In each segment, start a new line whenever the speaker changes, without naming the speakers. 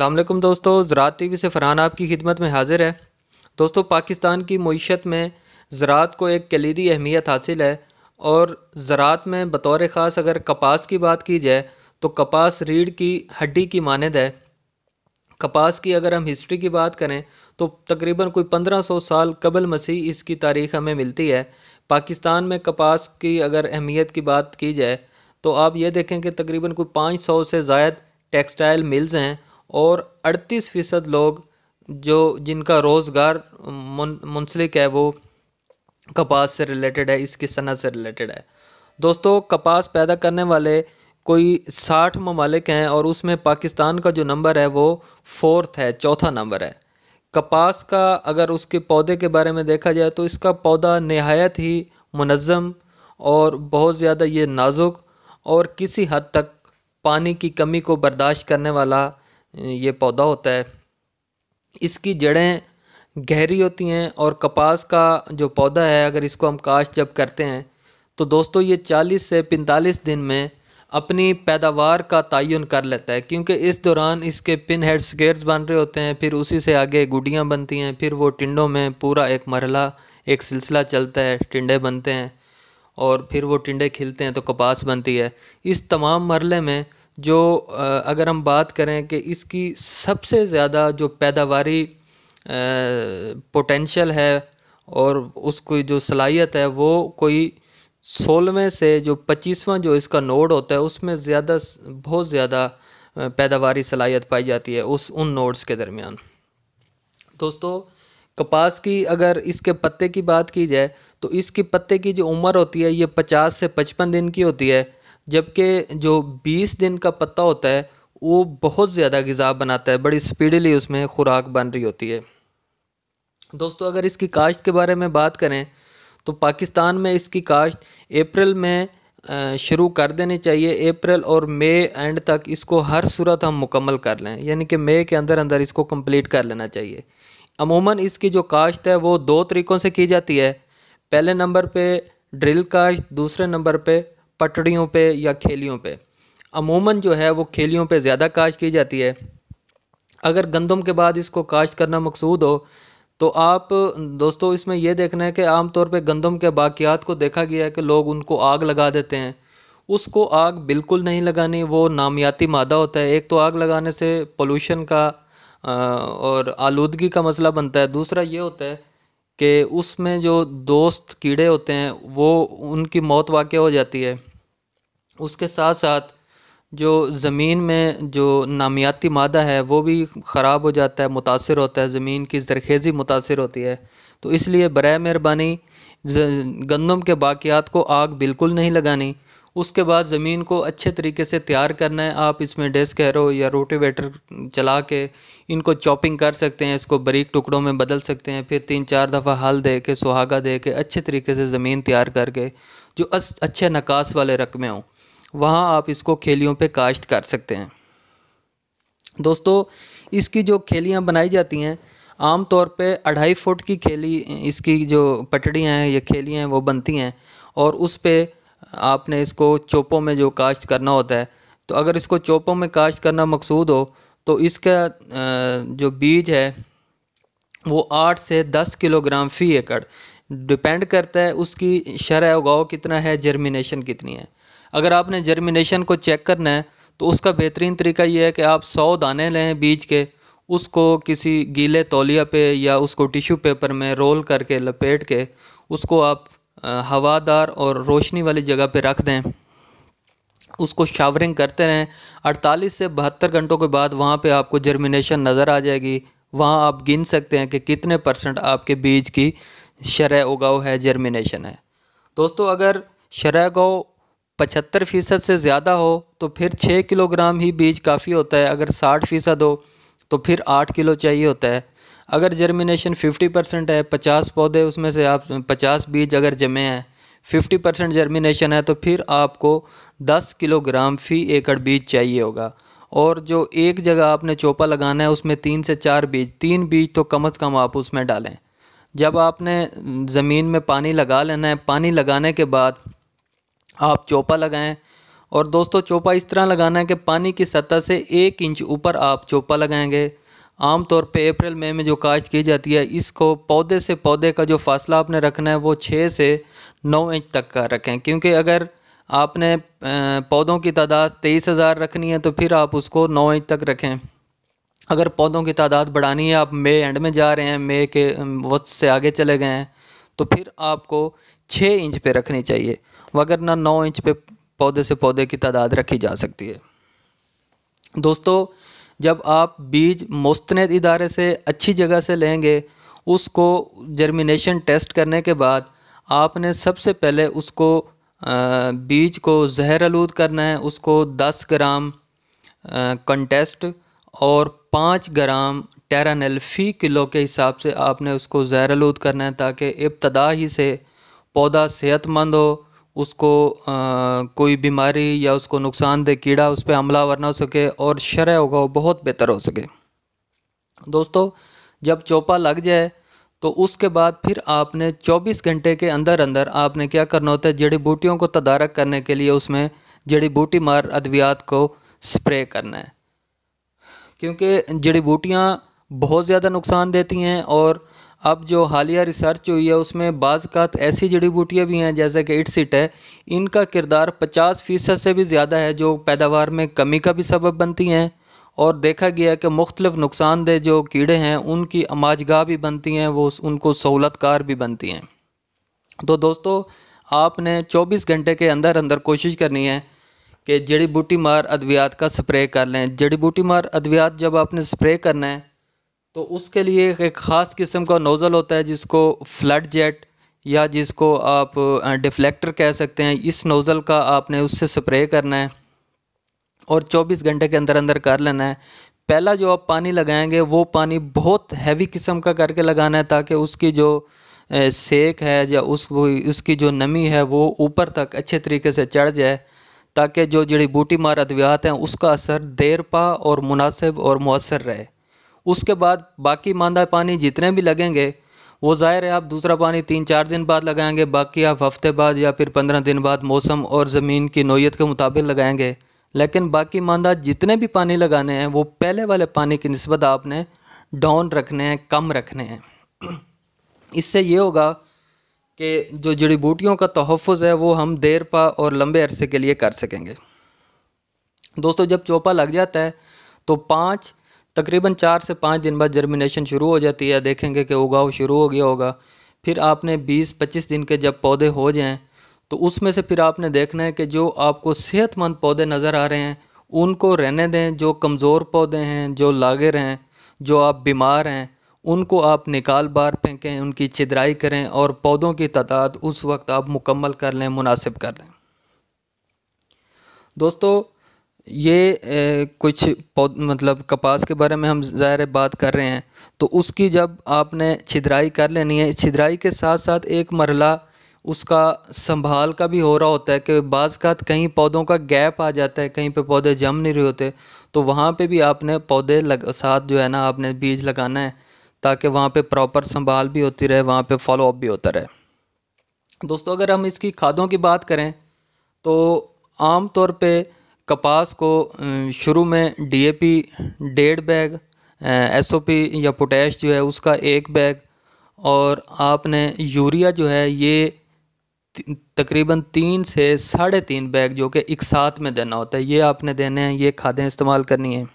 अल्लाम दोस्तों ज़रात T V से फरहान आपकी खिदमत में हाजिर है दोस्तों पाकिस्तान की मीशत में ज़रात को एक कलीदी अहमियत हासिल है और ज़रात में बतौर ख़ास अगर कपास की बात की जाए तो कपास रीढ़ की हड्डी की मानद है कपास की अगर हम हिस्ट्री की बात करें तो तकरीबन कोई पंद्रह सौ साल कबल मसीह इसकी तारीख हमें मिलती है पाकिस्तान में कपास की अगर अहमियत की बात की जाए तो आप ये देखें कि तकरीबन कोई पाँच सौ से जायद टेक्सटाइल मिल्स हैं और अड़तीस फ़ीसद लोग जो जिनका रोज़गार मुंसलिक है वो कपास से रिलेटेड है इसकी सनत से रिलेटेड है दोस्तों कपास पैदा करने वाले कोई साठ ममालिक हैं और उसमें पाकिस्तान का जो नंबर है वो फोर्थ है चौथा नंबर है कपास का अगर उसके पौधे के बारे में देखा जाए तो इसका पौधा नहायत ही मनज़म और बहुत ज़्यादा ये नाजुक और किसी हद तक पानी की कमी को बर्दाश्त करने वाला ये पौधा होता है इसकी जड़ें गहरी होती हैं और कपास का जो पौधा है अगर इसको हम काश्त जब करते हैं तो दोस्तों ये चालीस से पैंतालीस दिन में अपनी पैदावार का तयन कर लेता है क्योंकि इस दौरान इसके पिन हेड स्केयर्स बन रहे होते हैं फिर उसी से आगे गुडियाँ बनती हैं फिर वो टिंडों में पूरा एक मरला एक सिलसिला चलता है टिंडे बनते हैं और फिर वो टिंडे खिलते हैं तो कपास बनती है इस तमाम मरले में जो अगर हम बात करें कि इसकी सबसे ज़्यादा जो पैदावारी पोटेंशल है और उसकी जो सलाहियत है वो कोई सोलहवें से जो पच्चीसवां जो इसका नोड होता है उसमें ज़्यादा बहुत ज़्यादा पैदावारी सलाहियत पाई जाती है उस उन नोड्स के दरमियान दोस्तों कपास की अगर इसके पत्ते की बात की जाए तो इसके पत्ते की जो उम्र होती है ये पचास से पचपन दिन की होती है जबकि जो बीस दिन का पत्ता होता है वो बहुत ज़्यादा गज़ा बनाता है बड़ी स्पीडली उसमें खुराक बन रही होती है दोस्तों अगर इसकी काश्त के बारे में बात करें तो पाकिस्तान में इसकी काश्त अप्रैल में शुरू कर देनी चाहिए अप्रैल और मई एंड तक इसको हर सूरत हम मुकम्मल कर लें यानी कि मई के अंदर अंदर इसको कंप्लीट कर लेना चाहिए अमूमन इसकी जो काश्त है वो दो तरीक़ों से की जाती है पहले नंबर पे ड्रिल काश्त दूसरे नंबर पे पटड़ियों पे या खेलियों पे अमूमन जो है वो खेलियों पे ज़्यादा काश की जाती है अगर गंदम के बाद इसको काश करना मकसूद हो तो आप दोस्तों इसमें यह देखना है कि आमतौर पर गंदम के बाक़ियात को देखा गया है कि लोग उनको आग लगा देते हैं उसको आग बिल्कुल नहीं लगानी वो नामियाती मादा होता है एक तो आग लगाने से पोलूशन का और आलूदगी का मसला बनता है दूसरा ये होता है कि उसमें जो दोस्त कीड़े होते हैं वो उनकी मौत वाक़ हो जाती है उसके साथ साथ जो ज़मीन में जो नामियाती मादा है वो भी ख़राब हो जाता है मुतासर होता है ज़मीन की जरखेज़ी मुतासर होती है तो इसलिए बर मेहरबानी गंदम के बाक़ियात को आग बिल्कुल नहीं लगानी उसके बाद ज़मीन को अच्छे तरीके से तैयार करना है आप इसमें डेस्क हैरो या रोटीवेटर चला के इनको चॉपिंग कर सकते हैं इसको बरीक टुकड़ों में बदल सकते हैं फिर तीन चार दफ़ा हल दे के सुहागा दे के अच्छे तरीके से ज़मीन तैयार करके जो अच्छे नकास वाले रकमें हों वहाँ आप इसको खेलियों पर काश्त कर सकते हैं दोस्तों इसकी जो खेलियाँ बनाई जाती हैं आम तौर पे अढ़ाई फुट की खेली इसकी जो पटड़ियाँ हैं या खेलियाँ हैं वो बनती हैं और उस पर आपने इसको चोपों में जो काश्त करना होता है तो अगर इसको चोपों में काश्त करना मकसूद हो तो इसका जो बीज है वो आठ से दस किलोग्राम फ़ी एकड़ डिपेंड करता है उसकी शरह उगाओ कितना है जर्मिनेशन कितनी है अगर आपने जर्मिनेशन को चेक करना है तो उसका बेहतरीन तरीका यह है कि आप सौ दाने लें बीज के उसको किसी गीले तौलिया पे या उसको टिश्यू पेपर में रोल करके लपेट के उसको आप हवादार और रोशनी वाली जगह पर रख दें उसको शावरिंग करते रहें 48 से बहत्तर घंटों के बाद वहाँ पे आपको जर्मिनेशन नज़र आ जाएगी वहाँ आप गिन सकते हैं कि कितने परसेंट आपके बीज की शरह उगाव है जर्मिनेशन है दोस्तों अगर शरह उगाव पचहत्तर फ़ीसद से ज़्यादा हो तो फिर छः किलोग्राम ही बीज काफ़ी होता है अगर साठ फ़ीसद हो तो फिर आठ किलो चाहिए होता है अगर जर्मिनेशन 50 परसेंट है 50 पौधे उसमें से आप 50 बीज अगर जमे हैं 50 परसेंट जर्मिनेशन है तो फिर आपको 10 किलोग्राम फ़ी एकड़ बीज चाहिए होगा और जो एक जगह आपने चोपा लगाना है उसमें तीन से चार बीज तीन बीज तो कम अज़ कम आप उसमें डालें जब आपने ज़मीन में पानी लगा लेना है पानी लगाने के बाद आप चोपा लगाएं और दोस्तों चोपा इस तरह लगाना है कि पानी की सतह से एक इंच ऊपर आप चोपा लगाएंगे आमतौर पे अप्रैल मई में, में जो काश्त की जाती है इसको पौधे से पौधे का जो फासला आपने रखना है वो छः से नौ इंच तक का रखें क्योंकि अगर आपने पौधों की तादाद तेईस हज़ार रखनी है तो फिर आप उसको नौ इंच तक रखें अगर पौधों की तादाद बढ़ानी है आप मे एंड में जा रहे हैं मे के वक्त से आगे चले गए हैं तो फिर आपको छः इंच पर रखनी चाहिए वगरना नौ इंच पर पौधे से पौधे की तादाद रखी जा सकती है दोस्तों जब आप बीज मुस्तनद इदारे से अच्छी जगह से लेंगे उसको जर्मिनेशन टेस्ट करने के बाद आपने सबसे पहले उसको बीज को जहर आलूद करना है उसको 10 ग्राम कंटेस्ट और 5 ग्राम टेरानल फ़ी किलो के हिसाब से आपने उसको जहर आलूद करना है ताकि इब्तदा ही से पौधा सेहतमंद हो उसको कोई बीमारी या उसको दे कीड़ा उस पर हमलावर ना हो सके और शरह होगा वो बहुत बेहतर हो सके दोस्तों जब चोपा लग जाए तो उसके बाद फिर आपने 24 घंटे के अंदर अंदर आपने क्या करना होता है जड़ी बूटियों को तदारक करने के लिए उसमें जड़ी बूटी मार अद्वियात को स्प्रे करना है क्योंकि जड़ी बूटियाँ बहुत ज़्यादा नुकसान देती हैं और अब जो हालिया रिसर्च हुई है उसमें बाज़ात ऐसी जड़ी बूटियाँ भी हैं जैसे कि इटसिट है इनका किरदार पचास फ़ीसद से भी ज़्यादा है जो पैदावार में कमी का भी सबब बनती हैं और देखा गया कि मुख्तलिफ नुकसानदेह जो कीड़े हैं उनकी अमाजगाह भी बनती हैं वो उनको सहूलतकार भी बनती हैं तो दोस्तों आपने 24 घंटे के अंदर अंदर कोशिश करनी है कि जड़ी बूटी मार अद्वियात का स्प्रे कर लें जड़ी बूटी मार अद्वियात जब आपने स्प्रे करना है तो उसके लिए एक ख़ास किस्म का नोज़ल होता है जिसको फ्लड जेट या जिसको आप डिफ्लेक्टर कह सकते हैं इस नोज़ल का आपने उससे स्प्रे करना है और 24 घंटे के अंदर अंदर कर लेना है पहला जो आप पानी लगाएंगे वो पानी बहुत हैवी किस्म का करके लगाना है ताकि उसकी जो सेक है या उस उसकी जो नमी है वो ऊपर तक अच्छे तरीके से चढ़ जाए ताकि जो जड़ी बूटी मार अद्वियात हैं उसका असर देर पा और मुनासिब और मौसर रहे उसके बाद बाकी मांदा पानी जितने भी लगेंगे वो ज़ाहिर है आप दूसरा पानी तीन चार दिन बाद लगाएंगे बाकी आप हफ्ते बाद या फिर पंद्रह दिन बाद मौसम और ज़मीन की नोयत के मुताबिक लगाएंगे लेकिन बाकी मांदा जितने भी पानी लगाने हैं वो पहले वाले पानी की नस्बत आपने डाउन रखने हैं कम रखने हैं इससे ये होगा कि जो जड़ी बूटियों का तहफ़ है वो हम देर पा और लंबे अरसे के लिए कर सकेंगे दोस्तों जब चोपा लग जाता है तो पाँच तकरीबन चार से पाँच दिन बाद जर्मिनेशन शुरू हो जाती है देखेंगे कि उगाव शुरू हो गया होगा फिर आपने 20-25 दिन के जब पौधे हो जाएं तो उसमें से फिर आपने देखना है कि जो आपको सेहतमंद पौधे नज़र आ रहे हैं उनको रहने दें जो कमज़ोर पौधे हैं जो लागे हैं जो आप बीमार हैं उनको आप निकाल बार फेंकें उनकी छिदराई करें और पौधों की तादाद उस वक्त आप मुकम्मल कर लें मुनासिब कर लें दोस्तों ये कुछ पौ मतलब कपास के बारे में हम ज़ाहिर बात कर रहे हैं तो उसकी जब आपने छिदराई कर लेनी है छिदराई के साथ साथ एक मरला उसका संभाल का भी हो रहा होता है कि बाज़ का कहीं पौधों का गैप आ जाता है कहीं पे पौधे जम नहीं रहे होते तो वहाँ पे भी आपने पौधे लग साथ जो है ना आपने बीज लगाना है ताकि वहाँ पे प्रॉपर संभाल भी होती रहे वहाँ पे फॉलोअप भी होता रहे दोस्तों अगर हम इसकी खादों की बात करें तो आम तौर पर कपास को शुरू में डीएपी डेढ़ बैग एसओपी या पोटैश जो है उसका एक बैग और आपने यूरिया जो है ये तकरीबन तीन से साढ़े तीन बैग जो कि एक साथ में देना होता है ये आपने देने हैं ये खादें इस्तेमाल करनी है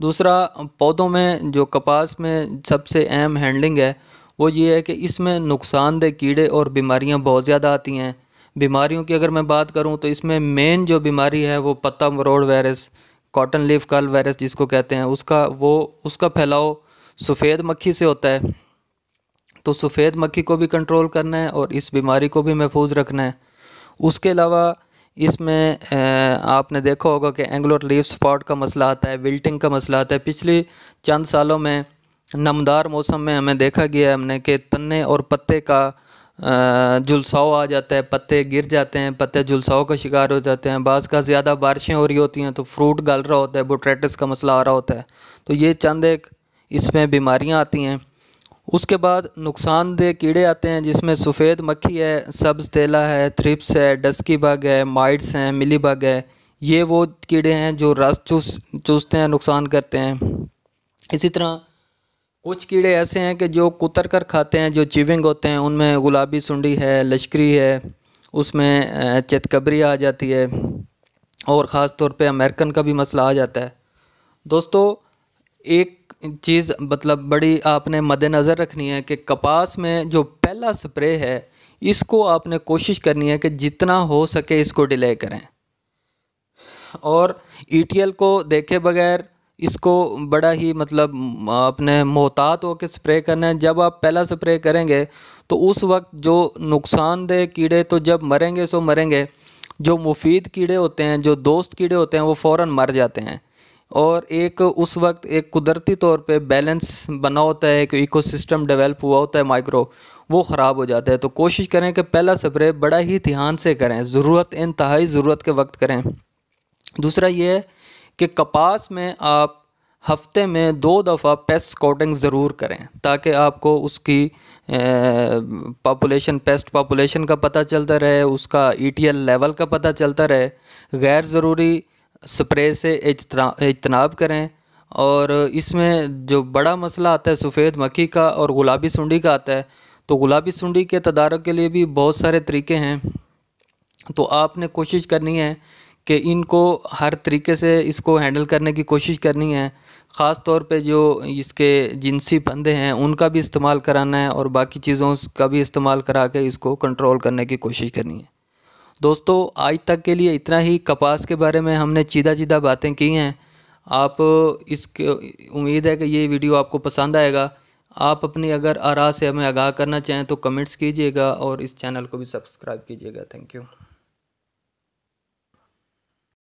दूसरा पौधों में जो कपास में सबसे अहम हैंडलिंग है वो ये है कि इसमें नुकसानदेह कीड़े और बीमारियां बहुत ज़्यादा आती हैं बीमारियों की अगर मैं बात करूँ तो इसमें मेन जो बीमारी है वो पत्ता मरोड़ virus cotton leaf curl virus जिसको कहते हैं उसका वो उसका फैलाव सफ़ेद मक्खी से होता है तो सफ़ेद मक्खी को भी कंट्रोल करना है और इस बीमारी को भी महफूज रखना है उसके अलावा इसमें आपने देखा होगा कि एंगलोर लीफ स्पॉट का मसला आता है विल्टिंग का मसला आता है पिछले चंद सालों में नमदार मौसम में हमें देखा गया है हमने कि तने और पत्ते का झुलसाओ आ जाता है पत्ते गिर जाते हैं पत्ते झुलसाओ का शिकार हो जाते हैं बाज़ का ज़्यादा बारिशें हो रही होती हैं तो फ्रूट गल रहा होता है बोट्रेटिस का मसला आ रहा होता है तो ये चंद एक इसमें बीमारियाँ आती हैं उसके बाद नुकसानदेह कीड़े आते हैं जिसमें सफ़ेद मक्खी है सब्ज़ तेला है थ्रिप्स है डस्की बग है माइट्स हैं मिली बग है ये वो कीड़े हैं जो रस चूस चूसते हैं नुकसान करते हैं इसी तरह कुछ कीड़े ऐसे हैं कि जो कुतर कर खाते हैं जो चिविंग होते हैं उनमें गुलाबी सुंडी है लश्करी है उसमें चितकबरी आ जाती है और ख़ास तौर पे अमेरिकन का भी मसला आ जाता है दोस्तों एक चीज़ मतलब बड़ी आपने मद्देनज़र रखनी है कि कपास में जो पहला स्प्रे है इसको आपने कोशिश करनी है कि जितना हो सके इसको डिले करें और ई e को देखे बगैर इसको बड़ा ही मतलब अपने मोहतात होकर स्प्रे करना है जब आप पहला स्प्रे करेंगे तो उस वक्त जो नुकसानदेह कीड़े तो जब मरेंगे सो मरेंगे जो मुफीद कीड़े होते हैं जो दोस्त कीड़े होते हैं वो फ़ौर मर जाते हैं और एक उस वक्त एक कुदरती तौर पे बैलेंस बना होता है एक इकोसिस्टम डेवलप हुआ होता है माइक्रो वो ख़राब हो जाता है तो कोशिश करें कि पहला स्प्रे बड़ा ही ध्यान से करें ज़रूरत इंतहाई ज़रूरत के वक्त करें दूसरा ये है कि कपास में आप हफ्ते में दो दफ़ा पेस्ट कोटिंग ज़रूर करें ताकि आपको उसकी पापुलेशन पेस्ट पापुलेशन का पता चलता रहे उसका ईटीएल e लेवल का पता चलता रहे गैर ज़रूरी स्प्रे से इजतनाब करें और इसमें जो बड़ा मसला आता है सफ़ेद मक्खी का और गुलाबी सुंडी का आता है तो गुलाबी सुंडी के तदारक के लिए भी बहुत सारे तरीके हैं तो आपने कोशिश करनी है कि इनको हर तरीके से इसको हैंडल करने की कोशिश करनी है ख़ास तौर पे जो इसके जिनसी पंधे हैं उनका भी इस्तेमाल कराना है और बाकी चीज़ों का भी इस्तेमाल करा के इसको कंट्रोल करने की कोशिश करनी है दोस्तों आज तक के लिए इतना ही कपास के बारे में हमने चीदा चीदा बातें की हैं आप इसके उम्मीद है कि ये वीडियो आपको पसंद आएगा आप अपनी अगर आरा से हमें आगाह करना चाहें तो कमेंट्स कीजिएगा और इस चैनल को भी सब्सक्राइब कीजिएगा थैंक यू